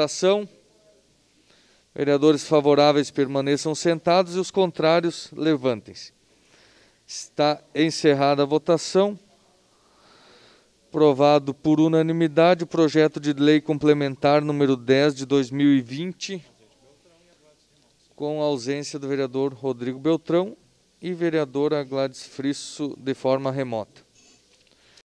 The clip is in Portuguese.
votação. Vereadores favoráveis permaneçam sentados e os contrários levantem-se. Está encerrada a votação. Aprovado por unanimidade o projeto de lei complementar número 10 de 2020, com a ausência do vereador Rodrigo Beltrão e vereadora Gladys Frisso de forma remota.